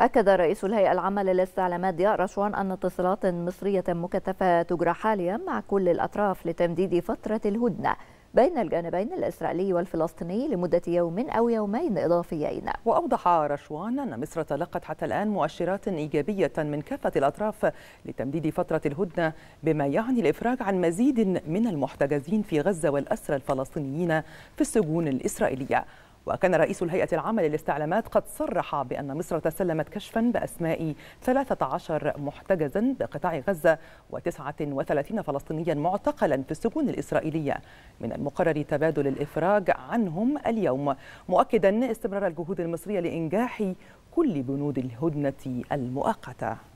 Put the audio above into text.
أكد رئيس الهيئة العامة للاستعلامات ضياء رشوان أن اتصالات مصرية مكثفة تجرى حاليا مع كل الأطراف لتمديد فترة الهدنة بين الجانبين الإسرائيلي والفلسطيني لمدة يوم أو يومين إضافيين وأوضح رشوان أن مصر تلقت حتى الآن مؤشرات إيجابية من كافة الأطراف لتمديد فترة الهدنة بما يعني الإفراج عن مزيد من المحتجزين في غزة والأسرى الفلسطينيين في السجون الإسرائيلية وكان رئيس الهيئة العامة للاستعلامات قد صرح بأن مصر تسلمت كشفا بأسماء 13 محتجزا بقطاع غزة و39 فلسطينيا معتقلا في السجون الإسرائيلية من المقرر تبادل الإفراج عنهم اليوم مؤكدا استمرار الجهود المصرية لإنجاح كل بنود الهدنة المؤقتة